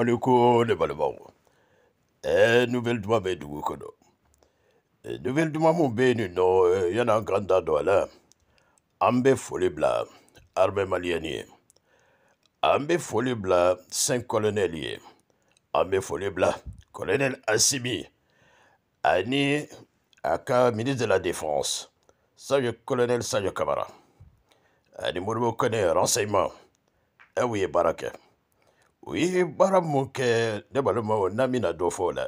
le ko ne balimaw ɛɛ nouvelle duman bɛ de eh, nouvelle duman min bɛ yen nin nɔ yan'an a grand an hein. là. Ambe bila armée malienne Ambe folie bla, foli bila saint colonel Assimi. bla, colonel asimi ani aka ministre de la défense Sage colonel camarade. camarade. Annie, moribo connaît renseignement Eh oui, Baraka. ye baara mun kɛ ne balimaw n'an bɛna dɔ fɔ o la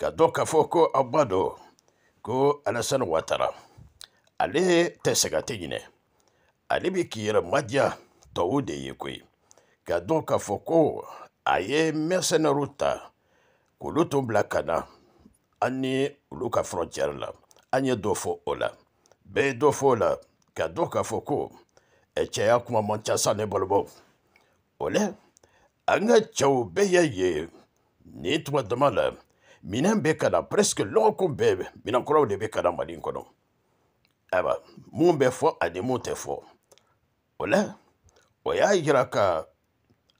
ka dɔn k'a fɔ ko aw ba ko Alasani Watara ale tɛ sɛgɛ tɛ ɲinɛ ale bɛ k'i yɛrɛ madiya tɔw de ye koyi ka dɔn k'a fɔ ko a ye mercenaires ta k'olu tun bila ka na an ni olu ka frontière la an ye dɔ fɔ o la bɛɛ ye dɔ fɔ o la ka dɔn k'a fɔ ko cɛya kuma man ca sa ne balimaw o la an ka cɛw bɛɛ y'a ye nin tuma dama la minɛn bɛ ka na presque lɔgɔkun bɛɛ minɛnkuraw de bɛ ka na mali kɔnɔ ayiwa mun bɛ fɔ ani mun tɛ fɔ o la o y'a yira ka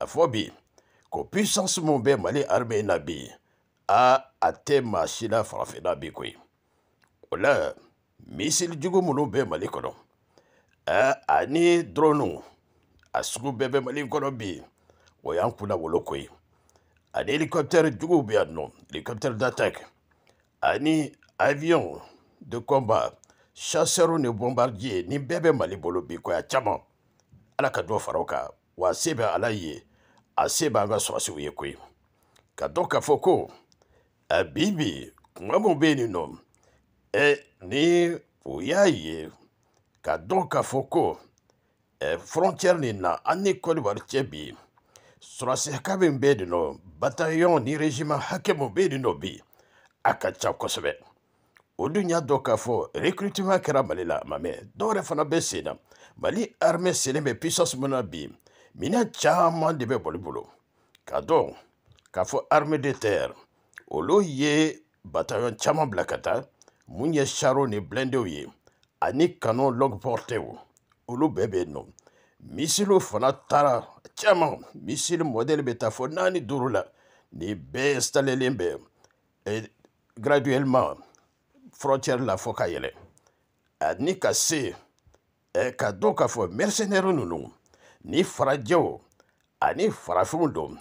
a fɔ bi ko puissance mun bɛ mali armée na bi a a tɛ maa si la farafinna bi koyi o la misili jugu minnu bɛ mali kɔnɔ ani dronu a sugu bɛɛ bɛ mali kɔnɔ bi. o y'an kunna wolo ko ye ani hélicoptère juguw bɛ yan nɔ hélicoptère d'attaque ani avion de combat chasseur ni bombardier ni bɛɛ bɛ mali bolo bi ko ya caman ala ka dɔ fara o kan wa a se bɛ ala ye a se b'an ka sɔrɔsiw ye koyi ka dɔn k'a fɔ ko a bi bi kuma min bɛ yen nɔ ɛ ni u y'a ye ka dɔn k'a fɔ ko ɛ frontière nin na an ni kɔdiwari cɛ bi sɔrɔsiyakabe min bɛ yen nɔ batayɔn ni rezima hakɛ min bɛ yen nɔ bi a ka ca kosɛbɛ o dun y'a dɔn k'a fɔ recrutement kɛra mali la mamɛ dɔw yɛrɛ fana bɛ sen na mali armée selen bɛ puissance min na bi minɛn caman de bɛ boli bolo ka dɔn k'a fɔ armée de terre olu ye batayɔn caman bila ka taa mun ye charo ni blindew ye ani canon longue portée olu bɛɛ bɛ yen nɔ misiliw fana taara caman misiri modele bɛ taa fɔ naani duuru la nin bɛɛ instalelen bɛ graduellement frontière la fɔ ka yɛlɛ ani ka se eh, ka dɔn k'a fɔ mercenaire ninnu ni farajɛw ani farafinw don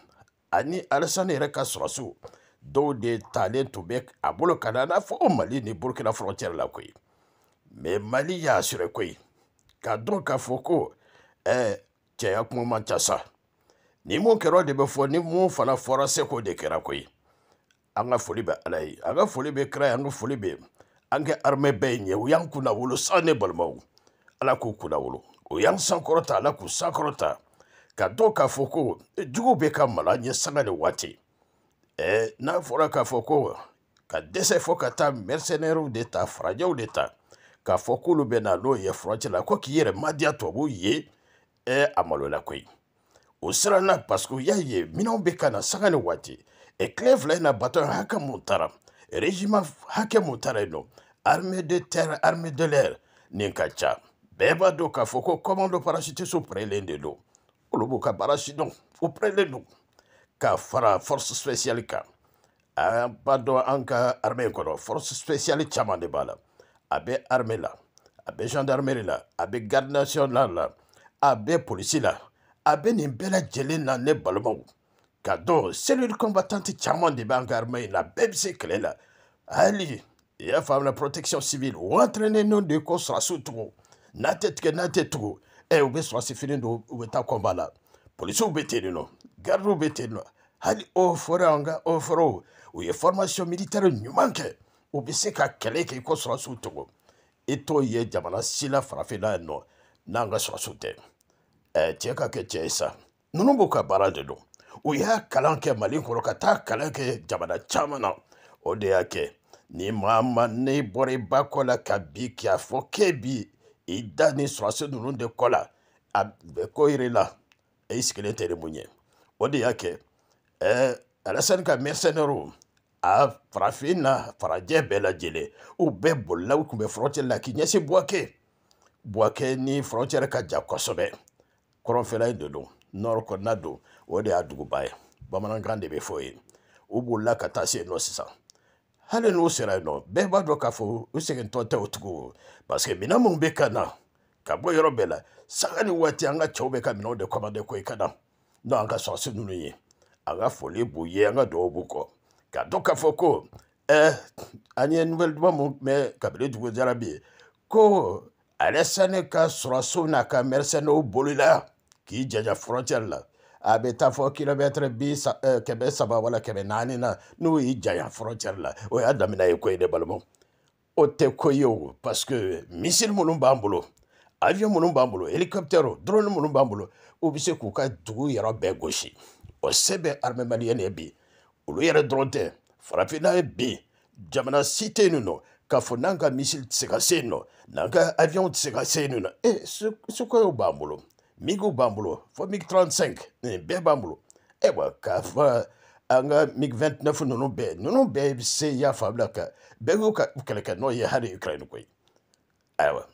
ani alisani yɛrɛ ka sɔrɔsiw dɔw de talen tun bɛ a bolo ka na mali ni burukina frontière la koyi mais mali y'a sɔrɔ koyi ka dɔn k'a fɔ ko ɛɛ eh, cɛya kuma man ca sa ni mun kɛra de bɛ fɔ ni mun fana fɔra seko de kɛra koyi an ka foli bɛ ala ye an ka foli bɛ kira ye an ka foli bɛ an kɛ armɛ bɛɛ ɲɛ u y'an kunna wolo san ne balimaw ala k'u kunna wolo o y'an sankɔrɔta ala k'u sankɔrɔta ka dɔn k'a fɔ ko jugu bɛ ka mala ɲɛ sanga ni waati ɛɛ n'a fɔra k'a fɔ ko ka dɛsɛ fɔ ka taa mercenɛriw de ta farajɛw de ta k'a fɔ k'olu bɛ na n'o ye furancɛ la ko k'i yɛrɛ madiya tubabuw ye e a malola koyi o siranna parseke u y'a ye minɛnw be ka na sanga ni waati e kile fila in na batɔn hakɛ mun tara regima hakɛ mun tara yen nɔ armée de terre armée de l'air nin ka ca bɛɛ b'a dɔn k'a fɔ ko commando parasitiso pɛrɛlen de don olu b'u ka baara si dɔn u pɛrɛlen don ka fara force spéciale kan an b'a dɔn an ka armée in kɔnɔ force spéciale caman de b'a la a bɛ armée la a bɛ gendarmerie la a bɛ garde nationale la a bɛ polisi la a bɛ nin bɛɛ lajɛlen na ne balimaw ka dɔn selil combatante caman de b'an ka armée la bɛɛ bɛ se kɛlɛ la hali i y'a faamu na protection civile o entraîné n'o de ko sɔrɔsiw tugun n'a tɛ tigɛ n'a tɛ tugun ɛ u bɛ sɔrɔsi fini don u bɛ taa kɔnba la polisiw bɛ ten nin nɔ gardiw bɛ ten nin nɔ hali o fɔra an ka o fɔra u ye formation militaire ɲuman kɛ u bɛ se ka kɛlɛ kɛ i ko sɔrɔsiw tugun i t'o ye jamana si la farafinna yan nɔ. n'an ka sɔrɔsiw tɛ ɛɛ cɛ ka kɛ cɛ ye sa ninnu b'u ka baara de don u y'a kalan kɛ mali kɔrɔ ka taa kalan kɛ jamana caman na o de y'a kɛ ni maa ma ne bɔra i ba kɔ la ka bi k'a fɔ k'e bi i da ni sɔrɔsi ninnu de kɔ la a bɛ ko yiri la e sigilen tɛ ni mun ye o de y'a kɛ ɛɛ alasani ka mercenaires a farafin na farajɛ bɛɛ lajɛlen u bɛɛ bolila u tun bɛ fɔrɔtɛ la k'i ɲɛsin buwake buwakɛ ni frontière ka jan kosɛbɛ kɔrɔnfɛla in de don nord kɔnɔna don o de y'a duguba ye bamanankan de bɛ fɔ yen u bolila ka taa se yen nɔ sisan hali n'u sera yen nɔ bɛɛ b'a dɔn k'a fɔ u segintɔ tɛ o tugu parce que minɛn minnu bɛ ka na ka bɔ yɔrɔ bɛɛ la sanga ni waati an ka cɛw bɛ ka minɛnw de commandé ko i ka na n'o y'an ka sɔrɔsi ninnu ye an ka foli b'u ye an ka dugawu b'u kɔ k'a dɔn k'a fɔ ko ɛɛ an ye nouvelle duman mun mɛn kabini dugu jara bi ko ale sani ka sɔrɔso n'a ka mɛrisɛnɛw bolila k'i jaja fɔrɔtiyɛri la a bɛ taa fɔ kilomɛtiri bi kɛmɛ saba wala kɛmɛ naani na n'o y'i janya fɔrɔtiyɛri la o y'a damina ye ko ye ne balimaw o tɛ ko ye o paseke misiri minnu b'an bolo avion minnu b'an bolo hélicoptère drone minnu b'an bolo u bɛ se k'u ka dugu yɔrɔ bɛɛ gosi o se bɛ armée maliyɛn ye bi olu yɛrɛ dɔrɔn tɛ farafinna ye bi jamana si tɛ yen nɔ k'a fɔ n'an ka misili tɛ se ka se yen nɔ n'an ka avion tɛ se ka se yen nɔ e sukuyaw b'an bolo migiw b'an bolo fo mig 35 nin eh, bɛɛ b'an bolo ayiwa eh, k'a fɔ an ka mig 29 ninnu bɛɛ ninnu bɛɛ bɛ se y'a faamula ka bɛɛ y'u ka kɛlɛkɛ n'o ye hali ukraine koyi ayiwa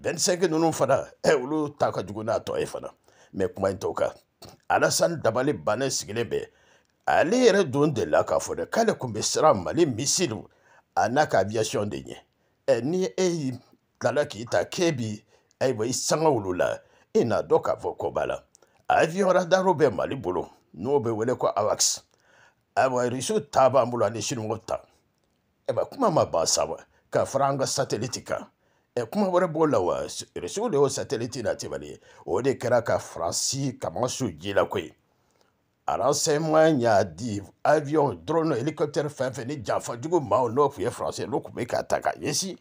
25 ninnu fana ɛ olu ta ka jugu n'a tɔ ye fana mɛ kuma in t'o kan alasani dabali bannen sigilen bɛ ale yɛrɛ don delila k'a fɔ dɛ k'ale tun bɛ siran mali misiriw anak aviation de nye ɛ e, ni e y'i tila k'i ta k'e bi ayiwa e i sanga wulu la e n'a dɔ k'a fɔ kɔba la avion radaro bɛ mali bolo n'o bɛ wele ko awax ayiwa e rusiw ta b'an bolo ani sinuwaw ta ɛba kuma ma ban sa wa ka fara an ka satelite kan ɛ kuma wɛrɛ b'o la wa rusiw de y'o satellite natɛmɛli ye o de kɛra ka faransi kamasu ji la koyi Renseignements, il y a dit avions, drones, hélicoptères, fɛn fɛn ni janfa jugu maaw n'o tun ye faransi ye n'o tun bɛ k'a ta k'a ɲɛsin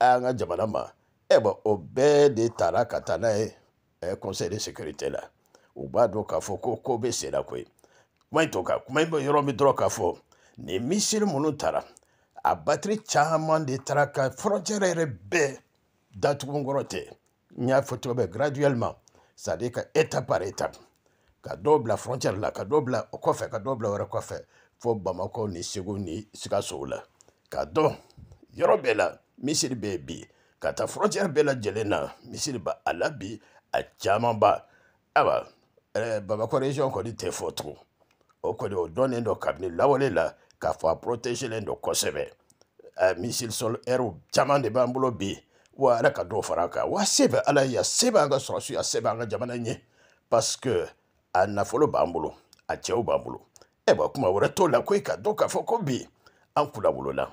an ka jamana ma ɛ bɔn o bɛɛ de taara ka taa n'a ye ɛ conseil de sécurité la u b'a dɔn k'a fɔ ko ko bɛ sen na koyi kuma in to kan kuma in bɛ yɔrɔ min dɔrɔn k'a fɔ nin misiri minnu taara a batiri caman de taara ka frontière yɛrɛ bɛɛ datugu n kɔrɔ tɛ n y'a fɔ cogo bɛɛ graduellement c'est à dire que étape par étape ka dɔw bila frontière la ka dɔw bila o kɔfɛ ka dɔw bila wɛrɛ kɔfɛ fo bamakɔ ni segu ni sikasow la ka dɔn yɔrɔ bɛɛ la misiri bɛ yen bi ka taa frontière bɛɛ lajɛlen na misiri ba a la bi a camanba ayiwa ɛɛ bamakɔ région kɔni tɛ fɔ tugun o kɔni o dɔnnen don kabini lawale la k'a fɔ a protégelen don kosɛbɛ ɛɛ misiri sɔl ɛriw caman de b'an bolo bi wa ala ka dɔw fara a kan wa se bɛ ala ye a se b'an ka sɔrɔsi a se b'an ka jamana ɲɛ parce que a nafolo b'an bolo a cɛw b'an bolo ayiwa kuma wɛrɛ t'o la koyi ka dɔn k'a fɔ ko bi an kunna wolola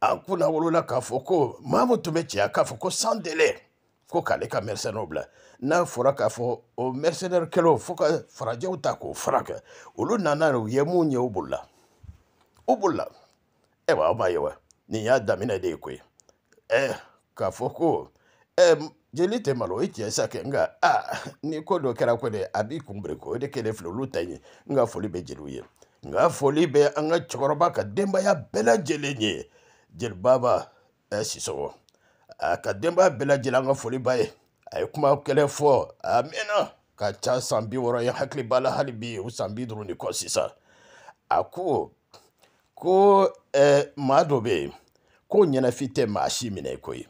an kunna wolola k'a fɔ ko maa min tun bɛ cɛya k'a fɔ ko sans délai ko k'ale ka mercenaires bila n'a fɔra k'a fɔ o mercenaires kɛlaw fo ka farajɛw ta k'o fara kɛ olu nana u ye mun ye u bolila u bolila ayiwa aw b'a ye wa nin y'a daminɛ de ye koyi ɛɛ k'a fɔ ko ɛɛ jeli tɛ malo i cɛ sa kɛ nka a ni ko dɔ kɛra ko dɛ a b'i kunbere ko o de kɛlen filɛ olu ta ye n ka foli bɛ jeliw ye n ka foli bɛ an ka cɛkɔrɔba ka denbaya bɛɛ lajɛlen ye jelibaba ɛ eh, sisɔgɔ a ka denbaya bɛɛ lajɛlen an ka foli ba ye a ye kuma kɛlɛ fɔ a mɛnna ka ca san bi wɔɔrɔ ye hakili b'a la hali bi o san bi duuru ni kɔ sisan a ko ko ɛ eh, maa dɔ bɛ yen ko ɲɛnafin tɛ maa si minɛ ko ye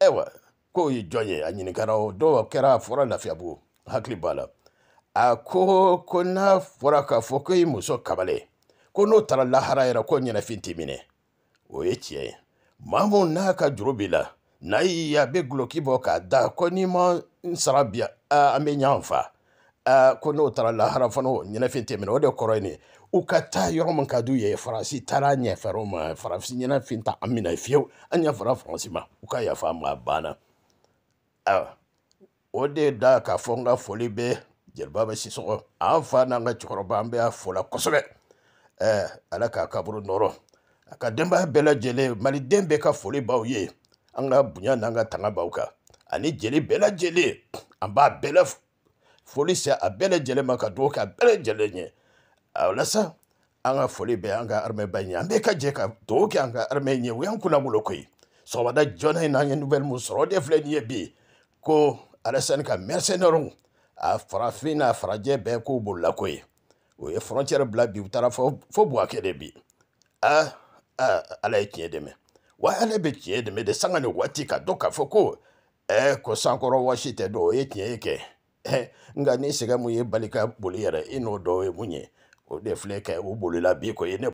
ayiwa ko ye jɔn ye a ɲininkara o dɔw kɛra a fɔra lafiyabugu hakili b'a la a ko ko n'a fɔra k'a fɔ ko i muso kabale ko n'o taara lahara yɛrɛ ko ɲɛnafin t'i minɛ o ye tiɲɛ ye maa mun n'a ka juru b'i la n'a y'i ye a bɛ guloki bɔ k'a da ko n'i ma n sara bi an bɛ ɲ'an fa ko n'o taara lahara fana o ɲɛnafin tɛ minɛ o de kɔrɔ ye nin u ka taa yɔrɔ min ka d'u ye faransi taara ɲɛfɛrɛw ma faransi ɲɛnafin ta an minɛ fiyewu an ɲɛfɔra faransi ma u ka yafa ma a banna o de da k'a fɔ n ka foli bɛ jeliba bɛ sisɔgɔ an fa n'an ka cɛkɔrɔba an bɛ a fola kosɛbɛ eh, ala k'a kaburu nɔrɔ a ka denbaya bɛɛ lajɛlen maliden bɛɛ ka foli b'aw ye an ka bonya n'an ka tanga b'aw kan ani jeli bɛɛ lajɛlen an b'a bɛɛ la foli se a bɛɛ lajɛlen ma ka dugawu kɛ a bɛɛ lajɛlen ye walasa an ka foli bɛ an ka armée ba ɲɛ an bɛɛ ka jɛ ka dugawu kɛ an ka armée ɲɛ o y'an kunnawolo ko sɔgɔmada joona in na an ye nouvelle mun sɔrɔ o de filɛ nin ye bi ko alasani ka mɛrisɛnɛriw a farafin n'a farajɛ bɛɛ k'u bolila ko ye o ye fɔrɔncɛri bila bi u taara fo fɔ de bi aa a ala ye tiɲɛ dɛmɛ wa ale bɛ tiɲɛ dɛmɛ de sanga ni waati ka dɔn k'a fɔ ko ɛɛ ko sankɔrɔ wɔsi tɛ dɔn o ye tiɲɛ ye kɛ ɛ nka ni sɛgɛn mun ye bali ka boli yɛrɛ i n'o dɔ ye mun ye o de filɛ kɛ u bolila bi ko ye ne